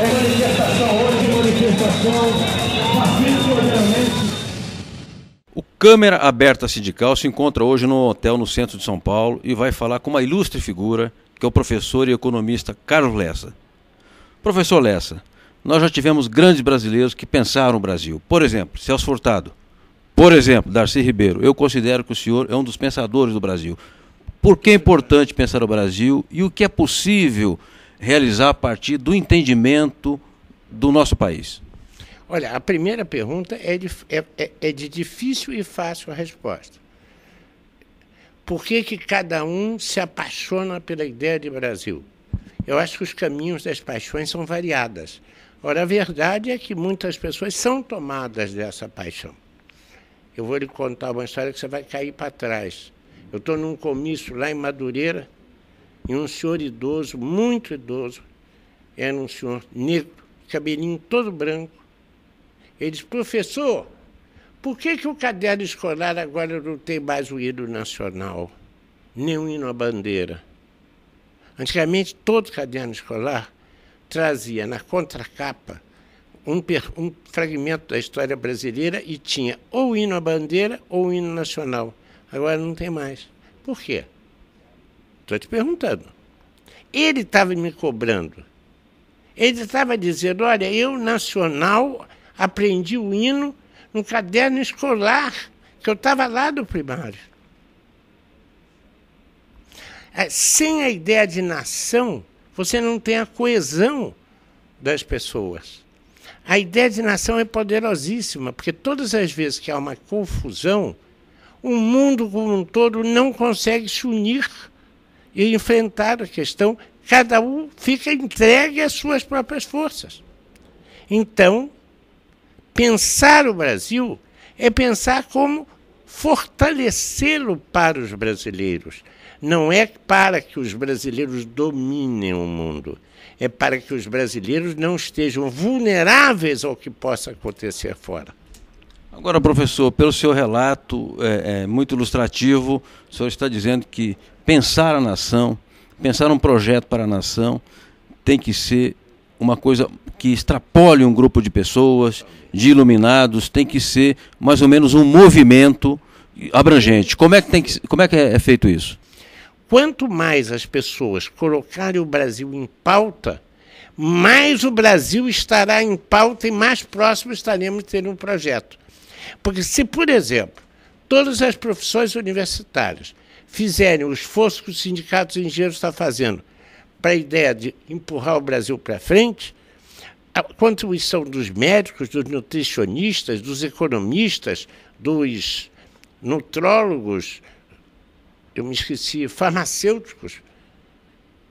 É manifestação hoje, manifestação pacífica ordenamento. O Câmara Aberta Sindical se encontra hoje num hotel no centro de São Paulo e vai falar com uma ilustre figura, que é o professor e economista Carlos Lessa. Professor Lessa, nós já tivemos grandes brasileiros que pensaram o Brasil. Por exemplo, Celso Furtado. Por exemplo, Darcy Ribeiro. Eu considero que o senhor é um dos pensadores do Brasil. Por que é importante pensar o Brasil e o que é possível realizar a partir do entendimento do nosso país? Olha, a primeira pergunta é de, é, é, é de difícil e fácil a resposta. Por que, que cada um se apaixona pela ideia de Brasil? Eu acho que os caminhos das paixões são variadas. Ora, a verdade é que muitas pessoas são tomadas dessa paixão. Eu vou lhe contar uma história que você vai cair para trás. Eu estou num comício lá em Madureira e um senhor idoso, muito idoso, era um senhor negro, cabelinho todo branco. Ele disse, professor, por que, que o caderno escolar agora não tem mais o hino nacional, nem o hino à bandeira? Antigamente, todo caderno escolar trazia na contracapa um, um, fragmento da história brasileira e tinha ou hino à bandeira ou hino nacional. Agora não tem mais. Por quê? Estou te perguntando. Ele estava me cobrando. Ele estava dizendo: olha, eu, nacional, aprendi o hino no caderno escolar, que eu estava lá do primário. É, sem a ideia de nação, você não tem a coesão das pessoas. A ideia de nação é poderosíssima, porque todas as vezes que há uma confusão, o mundo como um todo não consegue se unir e enfrentar a questão, cada um fica entregue às suas próprias forças. Então, pensar o Brasil é pensar como fortalecê-lo para os brasileiros. Não é para que os brasileiros dominem o mundo, é para que os brasileiros não estejam vulneráveis ao que possa acontecer fora. Agora, professor, pelo seu relato é, é, muito ilustrativo, o senhor está dizendo que pensar a nação, pensar um projeto para a nação, tem que ser uma coisa que extrapole um grupo de pessoas, de iluminados, tem que ser mais ou menos um movimento abrangente. Como é que, tem que, como é, que é, é feito isso? Quanto mais as pessoas colocarem o Brasil em pauta, mais o Brasil estará em pauta e mais próximo estaremos de ter um projeto. Porque se, por exemplo, todas as profissões universitárias fizerem o esforço que os sindicatos de engenheiros estão fazendo para a ideia de empurrar o Brasil para frente, a contribuição dos médicos, dos nutricionistas, dos economistas, dos nutrólogos, eu me esqueci, farmacêuticos,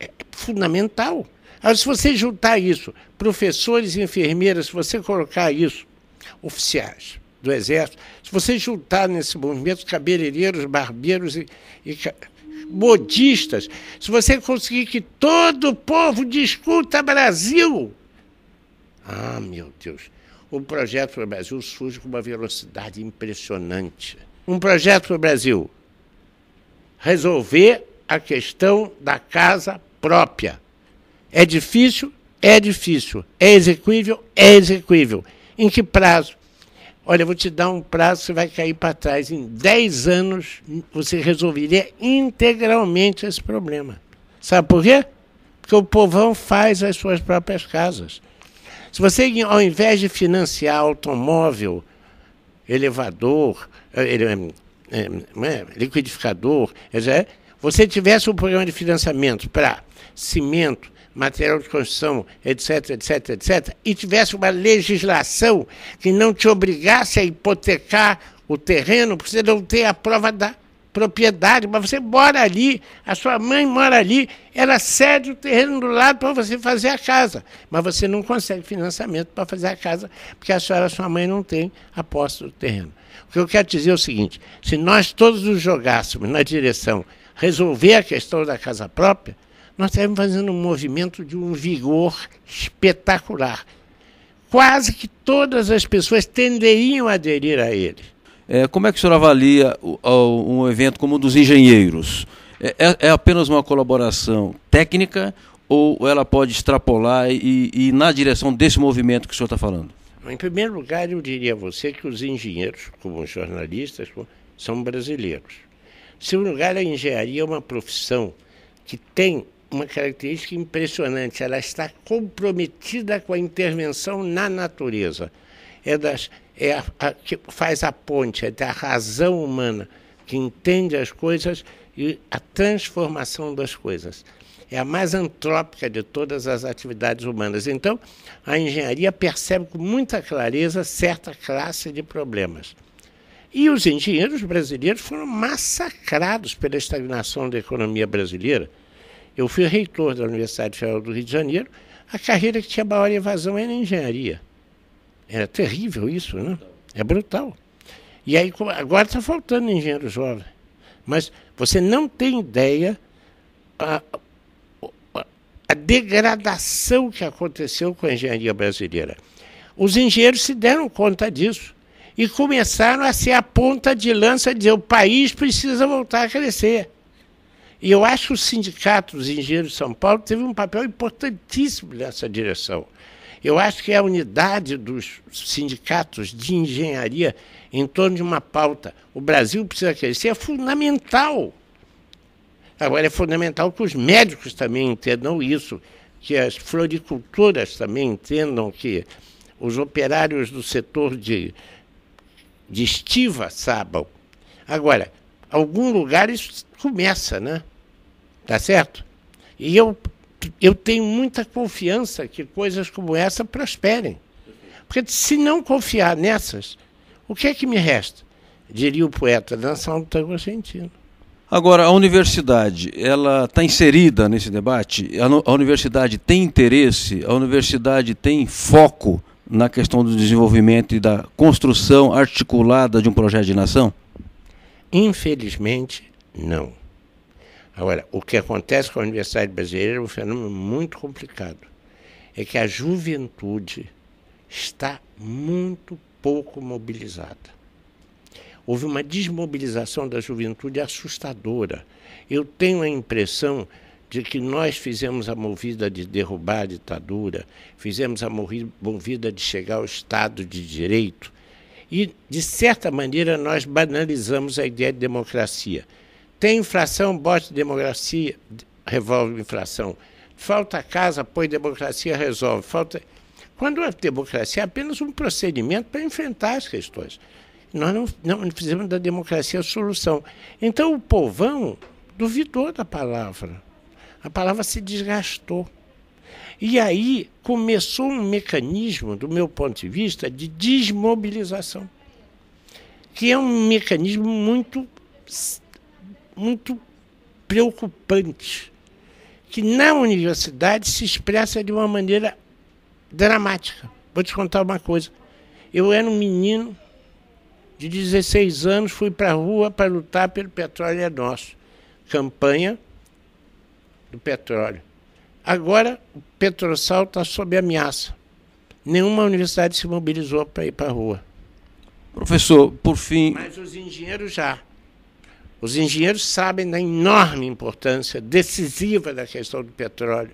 é fundamental. Agora, se você juntar isso, professores, enfermeiras, se você colocar isso, oficiais, do Exército, se você juntar nesse movimento cabeleireiros, barbeiros e, e modistas, se você conseguir que todo o povo discuta Brasil, ah, meu Deus, o projeto para o Brasil surge com uma velocidade impressionante. Um projeto para o Brasil resolver a questão da casa própria. É difícil? É difícil. É execuível? É execuível. Em que prazo? Olha, eu vou te dar um prazo, você vai cair para trás. Em 10 anos, você resolveria integralmente esse problema. Sabe por quê? Porque o povão faz as suas próprias casas. Se você, ao invés de financiar automóvel, elevador, eh, eh, eh, liquidificador, você tivesse um programa de financiamento para cimento, material de construção, etc, etc, etc, e tivesse uma legislação que não te obrigasse a hipotecar o terreno, porque você não tem a prova da propriedade, mas você mora ali, a sua mãe mora ali, ela cede o terreno do lado para você fazer a casa, mas você não consegue financiamento para fazer a casa, porque a senhora, a sua mãe não tem a posse do terreno. O que eu quero dizer é o seguinte, se nós todos nos jogássemos na direção resolver a questão da casa própria, nós estamos fazendo um movimento de um vigor espetacular. Quase que todas as pessoas tenderiam a aderir a ele. É, como é que o senhor avalia o, o, um evento como o dos engenheiros? É, é, é apenas uma colaboração técnica ou ela pode extrapolar e, e ir na direção desse movimento que o senhor está falando? Em primeiro lugar, eu diria a você que os engenheiros, como os jornalistas, são brasileiros. Em segundo lugar, a engenharia é uma profissão que tem uma característica impressionante, ela está comprometida com a intervenção na natureza. É, das, é a, a, que faz a ponte entre é a razão humana, que entende as coisas, e a transformação das coisas. É a mais antrópica de todas as atividades humanas. Então, a engenharia percebe com muita clareza certa classe de problemas. E os engenheiros brasileiros foram massacrados pela estagnação da economia brasileira. Eu fui reitor da Universidade Federal do Rio de Janeiro, a carreira que tinha maior evasão era engenharia. Era terrível isso, né? É brutal. E aí agora está faltando engenheiro jovem. Mas você não tem ideia a, a degradação que aconteceu com a engenharia brasileira. Os engenheiros se deram conta disso e começaram a ser a ponta de lança de dizer o país precisa voltar a crescer. E eu acho que o Sindicato dos Engenheiros de São Paulo teve um papel importantíssimo nessa direção. Eu acho que é a unidade dos sindicatos de engenharia em torno de uma pauta. O Brasil precisa crescer, é fundamental. Agora, é fundamental que os médicos também entendam isso, que as floricultoras também entendam que os operários do setor de, de estiva saibam. Agora, algum lugar isso começa, né? Tá certo? E eu, eu tenho muita confiança que coisas como essa prosperem. Porque se não confiar nessas, o que é que me resta? Diria o poeta, dançar um tango argentino. Agora, a universidade, ela está inserida nesse debate? A, universidade tem interesse? A universidade tem foco na questão do desenvolvimento e da construção articulada de um projeto de nação? Infelizmente, não. Agora, o que acontece com a Universidade Brasileira é um fenômeno muito complicado. É que a juventude está muito pouco mobilizada. Houve uma desmobilização da juventude assustadora. Eu tenho a impressão de que nós fizemos a movida de derrubar a ditadura, fizemos a movida de chegar ao Estado de Direito, e, de certa maneira, nós banalizamos a ideia de democracia. Tem inflação, bote democracia, revolve inflação. Falta casa, põe democracia, resolve. Falta... Quando a democracia é apenas um procedimento para enfrentar as questões. Nós não, não fizemos da democracia a solução. Então o povão duvidou da palavra. A palavra se desgastou. E aí começou um mecanismo, do meu ponto de vista, de desmobilização, que é um mecanismo muito muito preocupante, que na universidade se expressa de uma maneira dramática. Vou te contar uma coisa. Eu era um menino de 16 anos, fui para a rua para lutar pelo petróleo é nosso. Campanha do petróleo. Agora o Petrosal está sob ameaça. Nenhuma universidade se mobilizou para ir para a rua. Professor, por fim. Mas os engenheiros já. Os engenheiros sabem da enorme importância decisiva da questão do petróleo.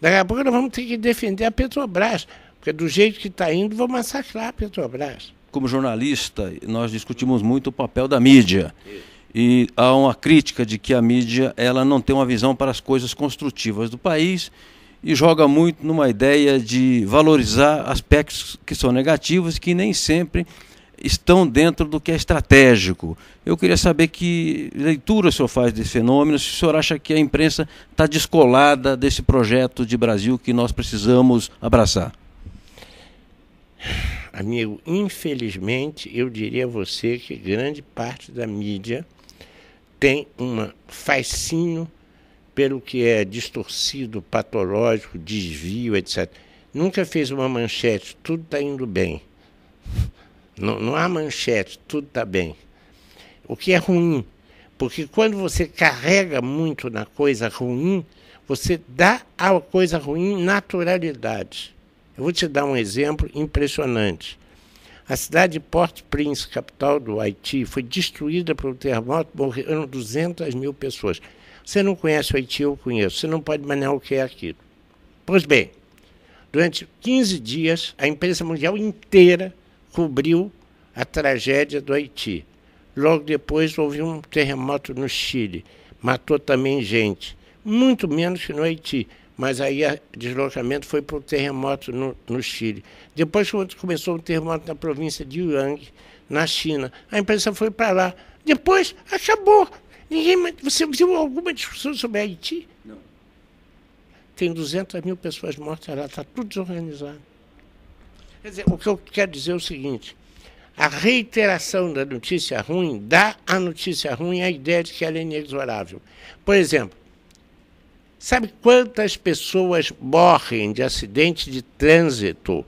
Daqui a pouco nós vamos ter que defender a Petrobras, porque do jeito que está indo, vão massacrar a Petrobras. Como jornalista, nós discutimos muito o papel da mídia. E há uma crítica de que a mídia ela não tem uma visão para as coisas construtivas do país e joga muito numa ideia de valorizar aspectos que são negativos que nem sempre estão dentro do que é estratégico. Eu queria saber que leitura o senhor faz desse fenômeno, se o senhor acha que a imprensa está descolada desse projeto de Brasil que nós precisamos abraçar. Amigo, infelizmente eu diria a você que grande parte da mídia tem um fascínio pelo que é distorcido, patológico, desvio, etc. Nunca fez uma manchete, tudo está indo bem. Não, não há manchete, tudo está bem. O que é ruim, porque quando você carrega muito na coisa ruim, você dá à coisa ruim naturalidade. Eu vou te dar um exemplo impressionante. A cidade de Port-au-Prince, capital do Haiti, foi destruída por um terremoto, morreram 200 mil pessoas. Você não conhece o Haiti, eu conheço. Você não pode manejar o que é aquilo. Pois bem, durante 15 dias, a imprensa mundial inteira cobriu a tragédia do Haiti. Logo depois houve um terremoto no Chile, matou também gente, muito menos que no Haiti, mas aí o deslocamento foi para o terremoto no, no Chile. Depois começou o terremoto na província de Yuang, na China. A imprensa foi para lá. Depois acabou. Ninguém, você viu alguma discussão sobre Haiti? Não. Tem 200 mil pessoas mortas lá, está tudo desorganizado. Quer dizer, o que eu quero dizer é o seguinte: a reiteração da notícia ruim dá à notícia ruim a ideia de que ela é inexorável. Por exemplo, sabe quantas pessoas morrem de acidente de trânsito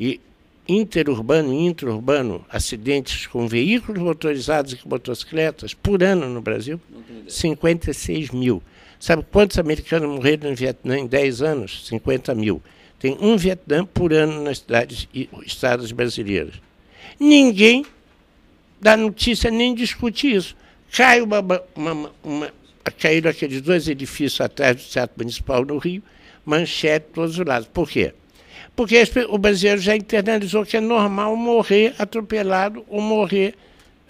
e interurbano e intraurbano, acidentes com veículos motorizados e motocicletas por ano no Brasil? 56 mil. Sabe quantos americanos morreram no Vietnã em 10 anos? 50 mil. Tem um Vietnã por ano nas cidades e estados brasileiros. Ninguém dá notícia nem discute isso. Cai uma, uma, uma, caíram aqueles dois edifícios atrás do Teatro Municipal no Rio, manchete todos os lados. Por quê? Porque o brasileiro já internalizou que é normal morrer atropelado ou morrer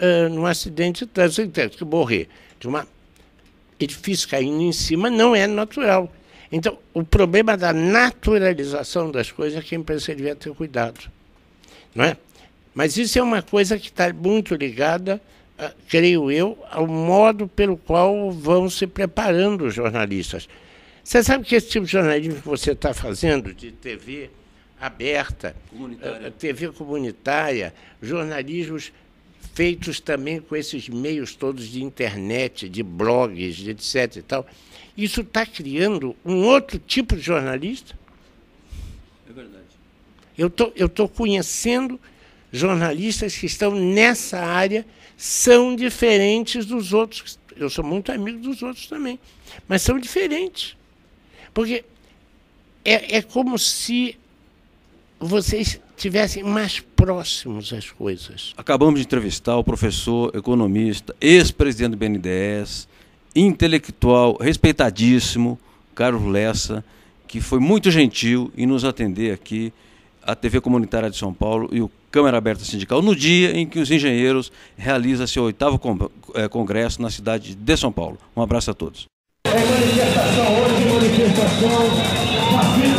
uh, num acidente de trânsito. Que morrer de um edifício caindo em cima não é natural. Então, o problema da naturalização das coisas é que a imprensa devia ter cuidado. Não é? Mas isso é uma coisa que está muito ligada, ah, creio eu, ao modo pelo qual vão se preparando os jornalistas. Você sabe que esse tipo de jornalismo que você está fazendo, de TV aberta, comunitária. Ah, TV comunitária, jornalismos feitos também com esses meios todos de internet, de blogs, de etc. e tal isso está criando um outro tipo de jornalista. É verdade. Eu tô, estou conhecendo jornalistas que estão nessa área, são diferentes dos outros. Eu sou muito amigo dos outros também, mas são diferentes. Porque é, é como se vocês tivessem mais próximos às coisas. Acabamos de entrevistar o professor, economista, ex-presidente do BNDES, intelectual respeitadíssimo, Carlos Lessa, que foi muito gentil em nos atender aqui, a TV Comunitária de São Paulo e o Câmara Aberta Sindical, no dia em que os engenheiros realizam seu oitavo eh, congresso na cidade de São Paulo. Um abraço a todos. É manifestação hoje, manifestação